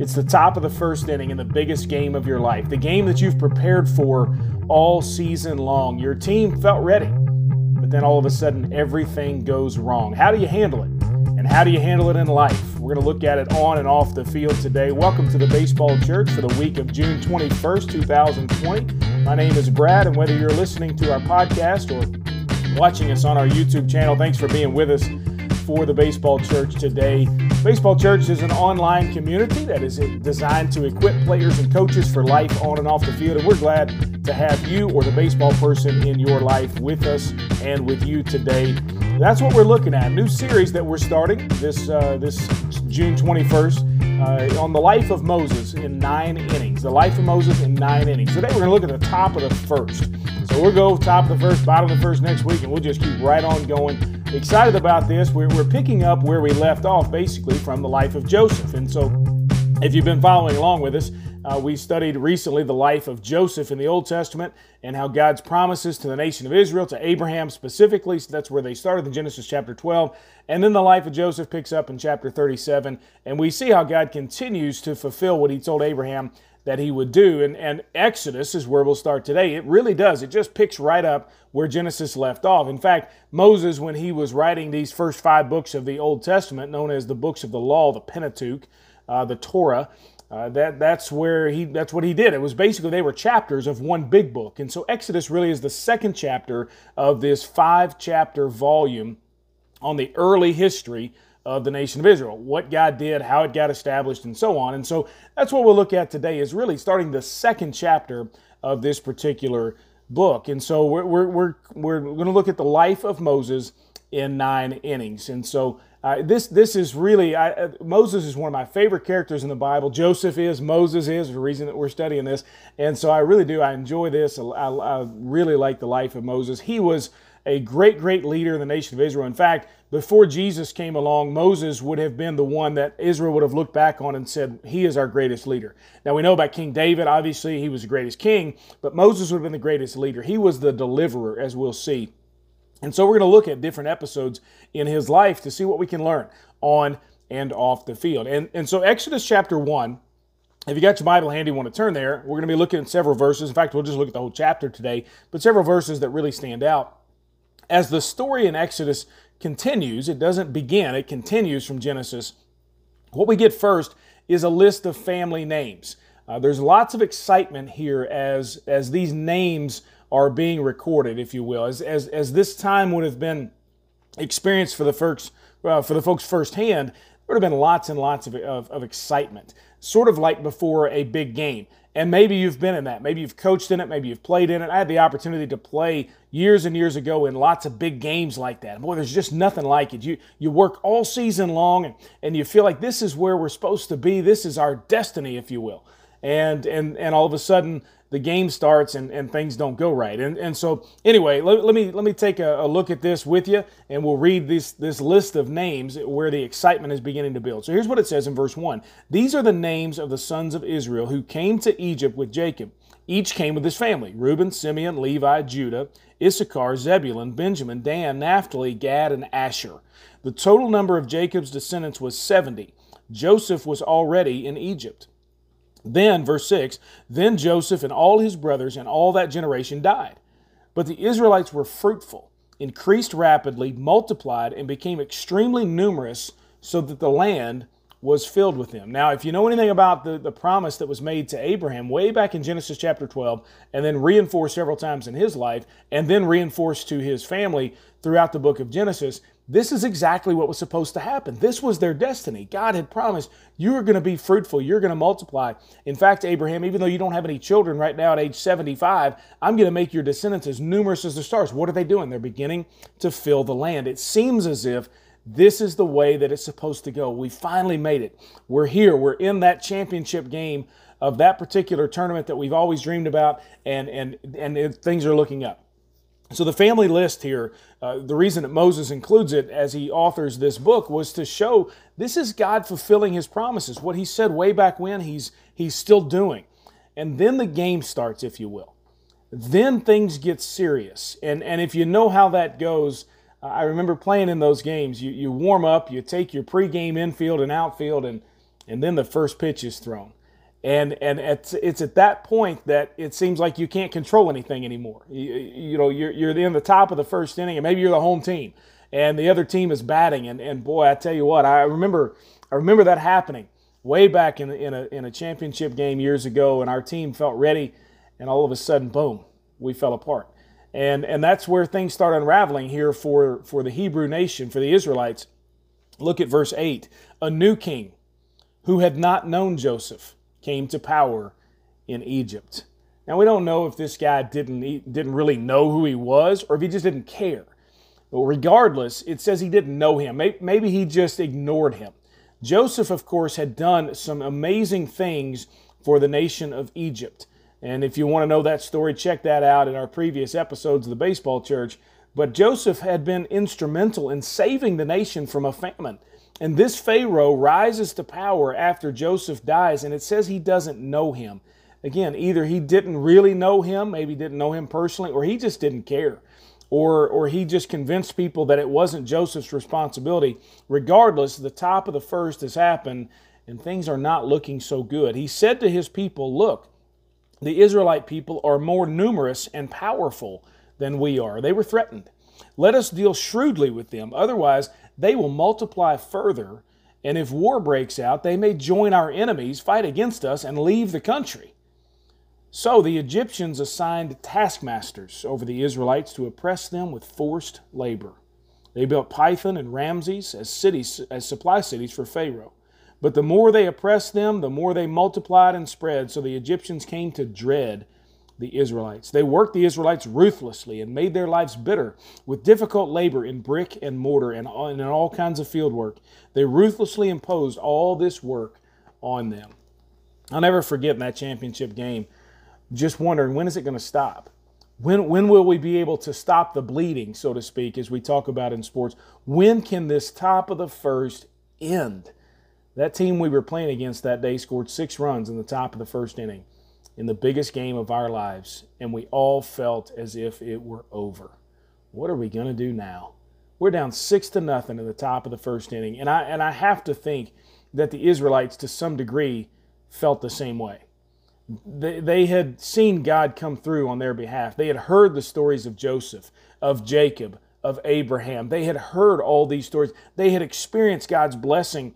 It's the top of the first inning in the biggest game of your life, the game that you've prepared for all season long. Your team felt ready, but then all of a sudden everything goes wrong. How do you handle it? And how do you handle it in life? We're going to look at it on and off the field today. Welcome to the Baseball Church for the week of June 21st, 2020. My name is Brad, and whether you're listening to our podcast or watching us on our YouTube channel, thanks for being with us for the Baseball Church today. Baseball Church is an online community that is designed to equip players and coaches for life on and off the field, and we're glad to have you or the baseball person in your life with us and with you today. That's what we're looking at. New series that we're starting this uh, this June 21st. Uh, on the life of Moses in nine innings. The life of Moses in nine innings. Today we're going to look at the top of the first. So we'll go top of the first, bottom of the first next week, and we'll just keep right on going excited about this. We're, we're picking up where we left off basically from the life of Joseph. And so if you've been following along with us, uh, we studied recently the life of Joseph in the Old Testament and how God's promises to the nation of Israel, to Abraham specifically, so that's where they started in Genesis chapter 12. And then the life of Joseph picks up in chapter 37, and we see how God continues to fulfill what he told Abraham that he would do. And, and Exodus is where we'll start today. It really does. It just picks right up where Genesis left off. In fact, Moses, when he was writing these first five books of the Old Testament, known as the books of the law, the Pentateuch, uh, the Torah. Uh, that that's where he that's what he did. It was basically they were chapters of one big book, and so Exodus really is the second chapter of this five chapter volume on the early history of the nation of Israel, what God did, how it got established, and so on. And so that's what we'll look at today is really starting the second chapter of this particular book. And so we're we're we're, we're going to look at the life of Moses in nine innings, and so. Uh, this this is really I, uh, Moses is one of my favorite characters in the Bible. Joseph is Moses is the reason that we're studying this, and so I really do I enjoy this. I, I, I really like the life of Moses. He was a great great leader in the nation of Israel. In fact, before Jesus came along, Moses would have been the one that Israel would have looked back on and said he is our greatest leader. Now we know about King David. Obviously, he was the greatest king, but Moses would have been the greatest leader. He was the deliverer, as we'll see and so we're going to look at different episodes in his life to see what we can learn on and off the field. And, and so Exodus chapter 1, if you got your Bible handy, want to turn there, we're going to be looking at several verses. In fact, we'll just look at the whole chapter today, but several verses that really stand out. As the story in Exodus continues, it doesn't begin, it continues from Genesis. What we get first is a list of family names. Uh, there's lots of excitement here as, as these names are being recorded, if you will, as as as this time would have been experienced for the folks uh, for the folks firsthand. There would have been lots and lots of, of, of excitement, sort of like before a big game. And maybe you've been in that. Maybe you've coached in it. Maybe you've played in it. I had the opportunity to play years and years ago in lots of big games like that. Boy, there's just nothing like it. You you work all season long, and, and you feel like this is where we're supposed to be. This is our destiny, if you will. And and and all of a sudden, the game starts and, and things don't go right. And, and so anyway, let, let me let me take a, a, look at this with you, and we'll read this this list of names where the excitement is beginning to build. So here's what it says in verse one: These are the names of the sons of Israel who came to Egypt with Jacob. Each came with his family: Reuben, Simeon, Levi, Judah, Issachar, Zebulun, Benjamin, Dan, Naphtali, Gad, and Asher. The total number of Jacob's descendants was seventy. Joseph was already in Egypt. Then, verse 6 Then Joseph and all his brothers and all that generation died. But the Israelites were fruitful, increased rapidly, multiplied, and became extremely numerous, so that the land was filled with them. Now, if you know anything about the, the promise that was made to Abraham way back in Genesis chapter 12, and then reinforced several times in his life, and then reinforced to his family throughout the book of Genesis, this is exactly what was supposed to happen. This was their destiny. God had promised you are going to be fruitful, you're going to multiply. In fact, Abraham, even though you don't have any children right now at age 75, I'm going to make your descendants as numerous as the stars. What are they doing? They're beginning to fill the land. It seems as if this is the way that it's supposed to go. We finally made it. We're here. We're in that championship game of that particular tournament that we've always dreamed about, and and and things are looking up. So, the family list here, uh, the reason that Moses includes it as he authors this book was to show this is God fulfilling his promises. What he said way back when, he's, he's still doing. And then the game starts, if you will. Then things get serious. And, and if you know how that goes, uh, I remember playing in those games. You, you warm up, you take your pregame infield and outfield, and, and then the first pitch is thrown and and it's it's at that point that it seems like you can't control anything anymore. You, you, know, you're you're in the top of the first inning, and maybe you're the home team, and the other team is batting. And and boy, I tell you what, I remember I remember that happening way back in in a in a championship game years ago, and our team felt ready, and all of a sudden, boom, we fell apart. And and that's where things start unraveling here for for the Hebrew nation, for the Israelites. Look at verse eight. A new king, who had not known Joseph came to power in Egypt. Now we don't know if this guy didn't didn't really know who he was or if he just didn't care. But regardless, it says he didn't know him. Maybe he just ignored him. Joseph, of course, had done some amazing things for the nation of Egypt. And if you want to know that story, check that out in our previous episodes of the Baseball Church. But Joseph had been instrumental in saving the nation from a famine. And this Pharaoh rises to power after Joseph dies, and it says he doesn't know him. Again, either he didn't really know him, maybe didn't know him personally, or he just didn't care, or, or he just convinced people that it wasn't Joseph's responsibility. Regardless, the top of the first has happened, and things are not looking so good. He said to his people, Look, the Israelite people are more numerous and powerful than we are. They were threatened. Let us deal shrewdly with them, otherwise, they will multiply further. And if war breaks out, they may join our enemies, fight against us, and leave the country. So the Egyptians assigned taskmasters over the Israelites to oppress them with forced labor. They built Python and Ramses as cities as supply cities for Pharaoh. But the more they oppressed them, the more they multiplied and spread, so the Egyptians came to dread the Israelites. They worked the Israelites ruthlessly and made their lives bitter with difficult labor in brick and mortar and in all kinds of field work. They ruthlessly imposed all this work on them. I'll never forget that championship game, just wondering when is it going to stop? When, when will we be able to stop the bleeding, so to speak, as we talk about in sports? When can this top of the first end? That team we were playing against that day scored six runs in the top of the first inning in the biggest game of our lives, and we all felt as if it were over. What are we going to do now? We're down six to nothing in the top of the first inning, and I and I have to think that the Israelites, to some degree, felt the same way. They, they had seen God come through on their behalf. They had heard the stories of Joseph, of Jacob, of Abraham. They had heard all these stories. They had experienced God's blessing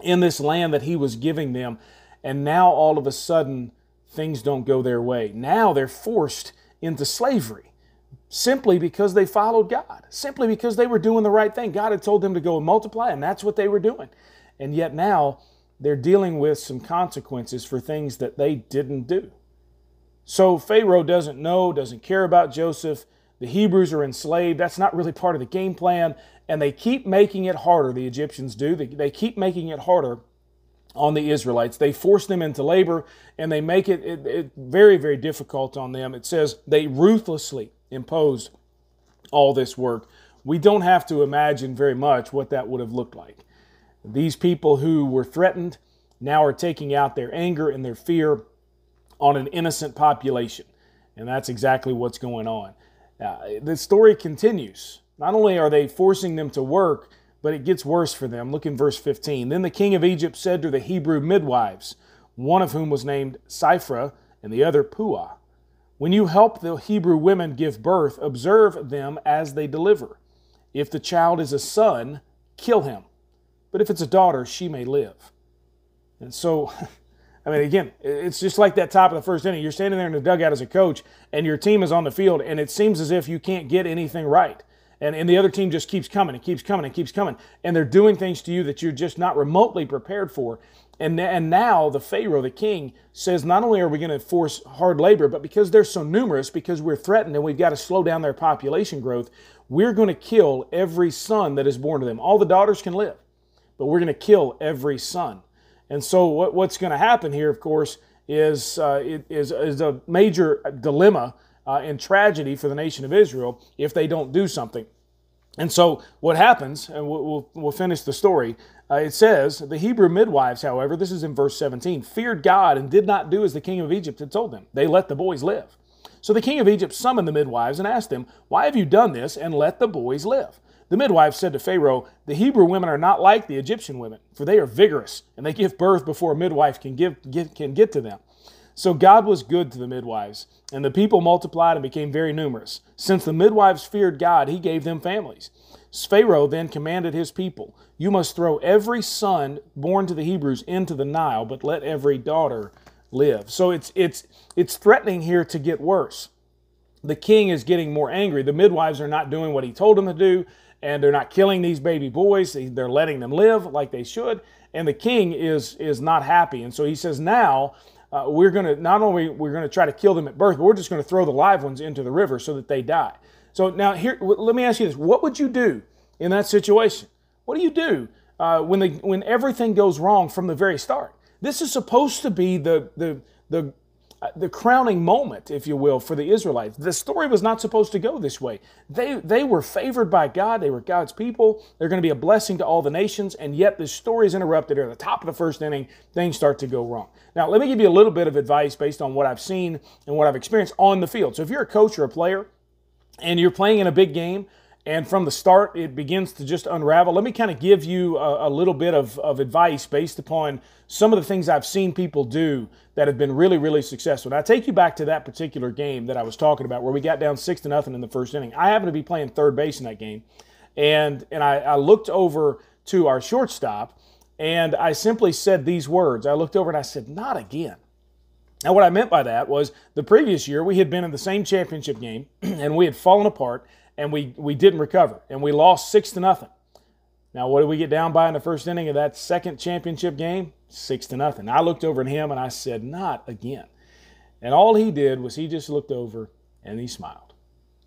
in this land that He was giving them. And now all of a sudden, things don't go their way. Now they're forced into slavery simply because they followed God, simply because they were doing the right thing. God had told them to go and multiply, and that's what they were doing. And yet now they're dealing with some consequences for things that they didn't do. So Pharaoh doesn't know, doesn't care about Joseph. The Hebrews are enslaved. That's not really part of the game plan. And they keep making it harder, the Egyptians do. They, they keep making it harder on the Israelites. They force them into labor and they make it, it, it very, very difficult on them. It says they ruthlessly imposed all this work. We don't have to imagine very much what that would have looked like. These people who were threatened now are taking out their anger and their fear on an innocent population. And that's exactly what's going on. Uh, the story continues. Not only are they forcing them to work, but it gets worse for them. Look in verse 15. Then the king of Egypt said to the Hebrew midwives, one of whom was named Siphrah and the other Puah, When you help the Hebrew women give birth, observe them as they deliver. If the child is a son, kill him. But if it's a daughter, she may live. And so, I mean, again, it's just like that top of the first inning. You're standing there in the dugout as a coach, and your team is on the field, and it seems as if you can't get anything right. And, and the other team just keeps coming and keeps coming and keeps coming. And they're doing things to you that you're just not remotely prepared for. And, and now the Pharaoh, the king, says, not only are we going to force hard labor, but because they're so numerous, because we're threatened and we've got to slow down their population growth, we're going to kill every son that is born to them. All the daughters can live, but we're going to kill every son. And so what, what's going to happen here, of course, is, uh, is, is a major dilemma uh, tragedy for the nation of Israel if they don't do something. And so what happens, and we'll, we'll finish the story, uh, it says, The Hebrew midwives, however, this is in verse 17, feared God and did not do as the king of Egypt had told them. They let the boys live. So the king of Egypt summoned the midwives and asked them, Why have you done this and let the boys live? The midwives said to Pharaoh, The Hebrew women are not like the Egyptian women, for they are vigorous, and they give birth before a midwife can, give, get, can get to them. So God was good to the midwives, and the people multiplied and became very numerous. Since the midwives feared God, he gave them families. Pharaoh then commanded his people, You must throw every son born to the Hebrews into the Nile, but let every daughter live. So it's it's it's threatening here to get worse. The king is getting more angry. The midwives are not doing what he told them to do, and they're not killing these baby boys. They're letting them live like they should, and the king is is not happy. And so he says, "Now uh, we're going to not only we're going to try to kill them at birth, but we're just going to throw the live ones into the river so that they die. So now here, let me ask you this: What would you do in that situation? What do you do uh, when they when everything goes wrong from the very start? This is supposed to be the the the the crowning moment, if you will, for the Israelites. The story was not supposed to go this way. They, they were favored by God, they were God's people, they're going to be a blessing to all the nations, and yet this story is interrupted at the top of the first inning, things start to go wrong. Now, let me give you a little bit of advice based on what I've seen and what I've experienced on the field. So, if you're a coach or a player and you're playing in a big game, and from the start, it begins to just unravel. Let me kind of give you a, a little bit of, of advice based upon some of the things I've seen people do that have been really, really successful. And I take you back to that particular game that I was talking about where we got down six to nothing in the first inning. I happen to be playing third base in that game. And, and I, I looked over to our shortstop and I simply said these words. I looked over and I said, Not again. Now, what I meant by that was the previous year we had been in the same championship game and we had fallen apart and we, we didn't recover, and we lost six to nothing. Now, what did we get down by in the first inning of that second championship game? Six to nothing. I looked over at him and I said, Not again. And all he did was he just looked over and he smiled.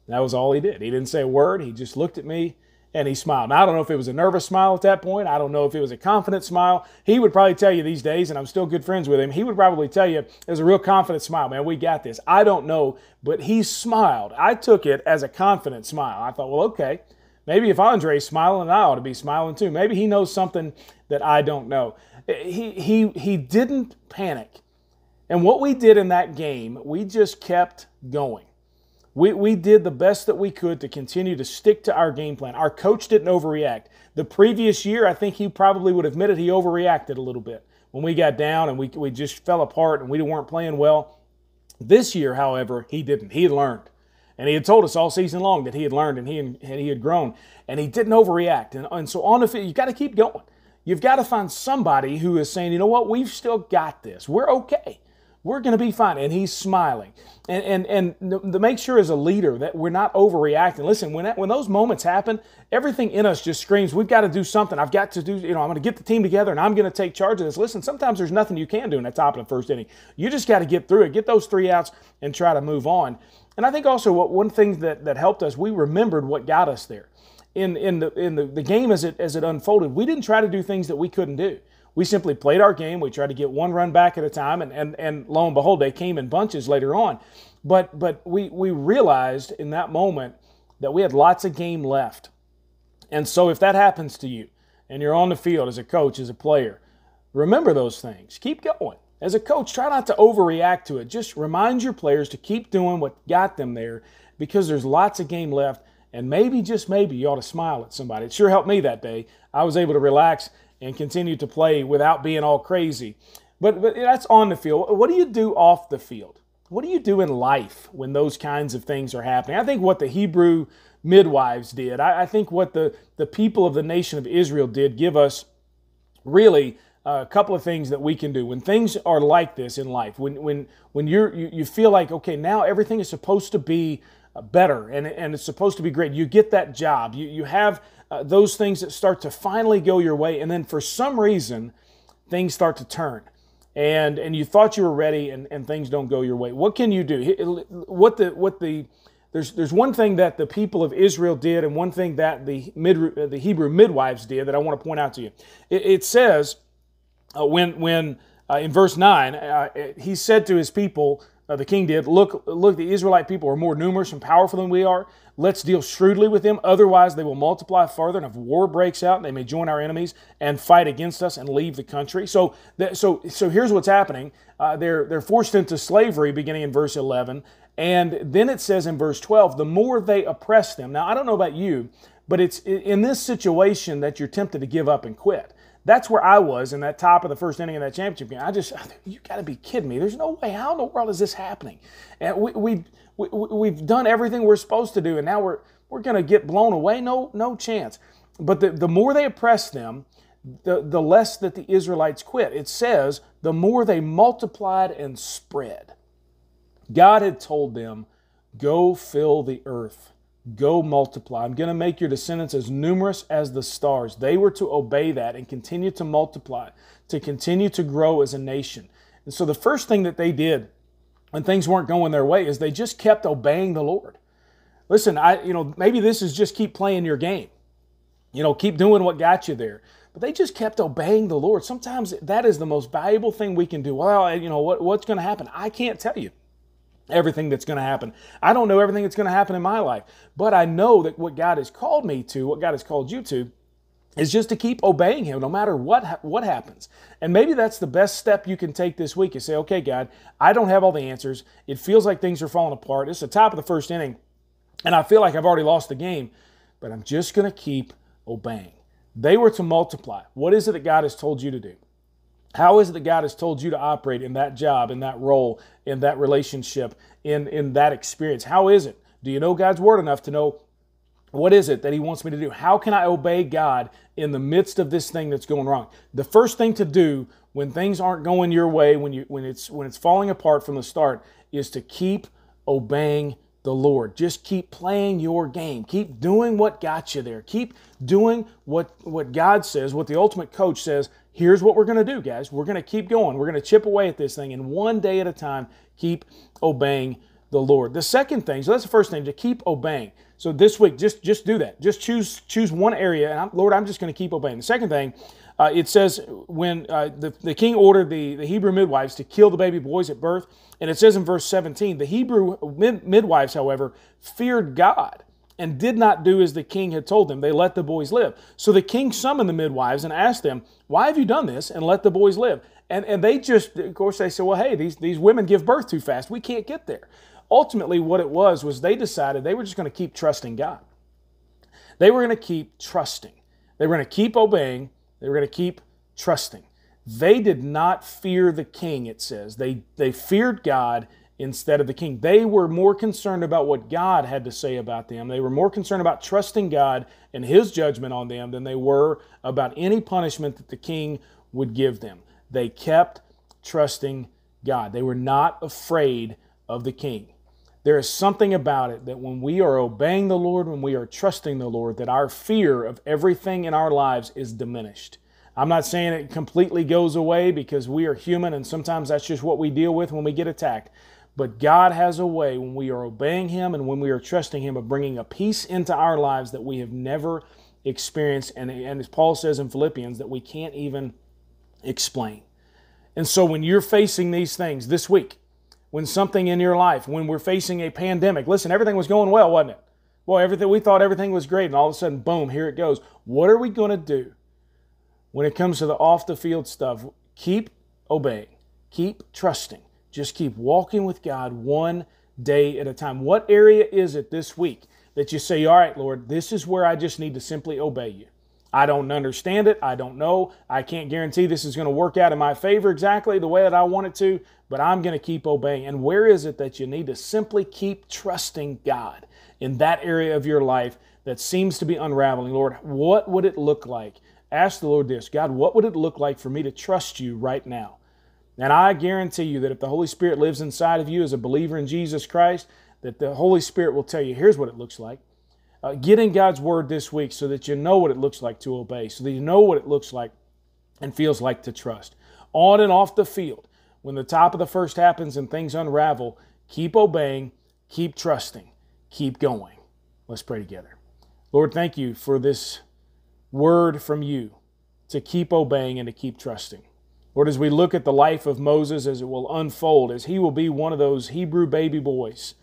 That was all he did. He didn't say a word. He just looked at me and he smiled. Now, I don't know if it was a nervous smile at that point. I don't know if it was a confident smile. He would probably tell you these days, and I'm still good friends with him, he would probably tell you it was a real confident smile, man, we got this. I don't know, but he smiled. I took it as a confident smile. I thought, well, okay, maybe if Andre's smiling, I ought to be smiling too. Maybe he knows something that I don't know. He, he, he didn't panic. And what we did in that game, we just kept going. We, we did the best that we could to continue to stick to our game plan. Our coach didn't overreact. The previous year, I think he probably would admit it, he overreacted a little bit when we got down and we, we just fell apart and we weren't playing well. This year, however, he didn't. He had learned. And he had told us all season long that he had learned and he, and he had grown. And he didn't overreact. And, and so on the field, you've got to keep going. You've got to find somebody who is saying, you know what, we've still got this. We're okay we're going to be fine. And he's smiling. And, and, and to make sure as a leader that we're not overreacting. Listen, when, that, when those moments happen, everything in us just screams, we've got to do something. I've got to do, you know, I'm going to get the team together and I'm going to take charge of this. Listen, sometimes there's nothing you can do in the top of the first inning. You just got to get through it, get those three outs and try to move on. And I think also what one thing that, that helped us, we remembered what got us there. In, in, the, in the, the game as it, as it unfolded, we didn't try to do things that we couldn't do we simply played our game. We tried to get one run back at a time, and and, and lo and behold, they came in bunches later on. But but we we realized in that moment that we had lots of game left. And so if that happens to you, and you're on the field as a coach, as a player, remember those things. Keep going. As a coach, try not to overreact to it. Just remind your players to keep doing what got them there because there's lots of game left. And maybe, just maybe, you ought to smile at somebody. It sure helped me that day. I was able to relax and continue to play without being all crazy. But, but that's on the field. What do you do off the field? What do you do in life when those kinds of things are happening? I think what the Hebrew midwives did, I, I think what the, the people of the nation of Israel did, give us really uh, a couple of things that we can do when things are like this in life when when when you're you, you, feel like okay now everything is supposed to be uh, better and, and it's supposed to be great you get that job you, you have uh, those things that start to finally go your way. And then for some reason, things start to turn. And, and you thought you were ready and, and things don't go your way. What can you do? What the, what the, there's, there's one thing that the people of Israel did and one thing that the, mid, uh, the Hebrew midwives did that I want to point out to you. It, it says uh, when, when uh, in verse 9, uh, he said to his people, uh, the king did, look, look, the Israelite people are more numerous and powerful than we are. Let's deal shrewdly with them. Otherwise, they will multiply further. And if war breaks out, they may join our enemies and fight against us and leave the country. So, that, so, so here's what's happening. Uh, they're, they're forced into slavery beginning in verse 11. And then it says in verse 12, the more they oppress them. Now, I don't know about you, but it's in this situation that you're tempted to give up and quit that's where I was in that top of the first inning of that championship game. I just, you got to be kidding me. There's no way. How in the world is this happening? And we, we, we we've done everything we're supposed to do, and now we're we're going to get blown away. No, no chance. But the, the more they oppress them, the, the less that the Israelites quit. It says, the more they multiplied and spread. God had told them, go fill the earth. Go multiply. I'm going to make your descendants as numerous as the stars. They were to obey that and continue to multiply, to continue to grow as a nation. And so the first thing that they did when things weren't going their way is they just kept obeying the Lord. Listen, I you know, maybe this is just keep playing your game. You know, keep doing what got you there. But they just kept obeying the Lord. Sometimes that is the most valuable thing we can do. Well, you know, what, what's going to happen? I can't tell you everything that's going to happen. I don't know everything that's going to happen in my life, but I know that what God has called me to, what God has called you to, is just to keep obeying him no matter what what happens. And maybe that's the best step you can take this week You say, "Okay, God, I don't have all the answers. It feels like things are falling apart. It's the top of the first inning, and I feel like I've already lost the game, but I'm just going to keep obeying." They were to multiply. What is it that God has told you to do? How is it that God has told you to operate in that job, in that role, in that relationship, in, in that experience? How is it? Do you know God's word enough to know what is it that He wants me to do? How can I obey God in the midst of this thing that's going wrong? The first thing to do when things aren't going your way, when you when it's when it's falling apart from the start, is to keep obeying the Lord. Just keep playing your game. Keep doing what got you there. Keep doing what what God says, what the ultimate coach says here's what we're going to do, guys. We're going to keep going. We're going to chip away at this thing and one day at a time keep obeying the Lord. The second thing, so that's the first thing, to keep obeying. So this week, just just do that. Just choose choose one area, and I'm, Lord, I'm just going to keep obeying. The second thing, uh, it says when uh, the, the king ordered the, the Hebrew midwives to kill the baby boys at birth, and it says in verse 17, the Hebrew midwives, however, feared God and did not do as the king had told them. They let the boys live. So the king summoned the midwives and asked them, Why have you done this and let the boys live? And, and they just, of course, they said, Well, hey, these, these women give birth too fast. We can't get there. Ultimately, what it was was they decided they were just going to keep trusting God. They were going to keep trusting. They were going to keep obeying. They were going to keep trusting. They did not fear the king, it says. They, they feared God instead of the king. They were more concerned about what God had to say about them. They were more concerned about trusting God and his judgment on them than they were about any punishment that the king would give them. They kept trusting God. They were not afraid of the king. There is something about it that when we are obeying the Lord, when we are trusting the Lord, that our fear of everything in our lives is diminished. I'm not saying it completely goes away because we are human and sometimes that's just what we deal with when we get attacked. But God has a way when we are obeying Him and when we are trusting Him of bringing a peace into our lives that we have never experienced. And, and as Paul says in Philippians, that we can't even explain. And so when you're facing these things this week, when something in your life, when we're facing a pandemic, listen, everything was going well, wasn't it? Well, everything we thought everything was great, and all of a sudden, boom, here it goes. What are we going to do when it comes to the off the field stuff? Keep obeying, keep trusting just keep walking with God one day at a time. What area is it this week that you say, All right, Lord, this is where I just need to simply obey you? I don't understand it. I don't know. I can't guarantee this is going to work out in my favor exactly the way that I want it to, but I'm going to keep obeying. And where is it that you need to simply keep trusting God in that area of your life that seems to be unraveling? Lord, what would it look like? Ask the Lord this God, what would it look like for me to trust you right now? And I guarantee you that if the Holy Spirit lives inside of you as a believer in Jesus Christ, that the Holy Spirit will tell you, here's what it looks like. Uh, get in God's Word this week so that you know what it looks like to obey, so that you know what it looks like and feels like to trust. On and off the field, when the top of the first happens and things unravel, keep obeying, keep trusting, keep going. Let's pray together. Lord, thank you for this word from you to keep obeying and to keep trusting. Lord, as we look at the life of Moses as it will unfold, as he will be one of those Hebrew baby boys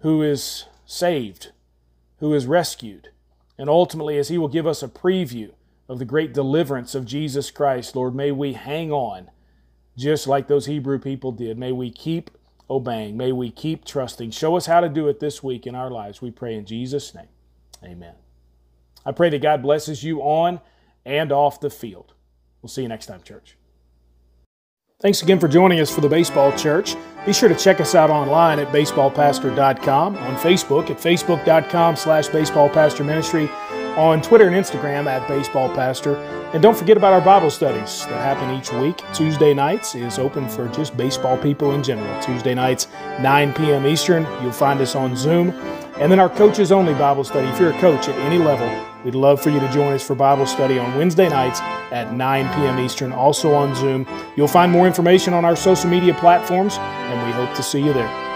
who is saved, who is rescued, and ultimately as he will give us a preview of the great deliverance of Jesus Christ, Lord, may we hang on just like those Hebrew people did. May we keep obeying. May we keep trusting. Show us how to do it this week in our lives. We pray in Jesus' name. Amen. I pray that God blesses you on and off the field. We'll see you next time, church. Thanks again for joining us for the Baseball Church. Be sure to check us out online at baseballpastor.com, on Facebook at facebook.com slash baseballpastorministry, on Twitter and Instagram at Baseball Pastor. And don't forget about our Bible studies that happen each week. Tuesday nights is open for just baseball people in general. Tuesday nights, 9 p.m. Eastern. You'll find us on Zoom. And then our coaches only Bible study. If you're a coach at any level, we'd love for you to join us for Bible study on Wednesday nights at 9 p.m. Eastern, also on Zoom. You'll find more information on our social media platforms, and we hope to see you there.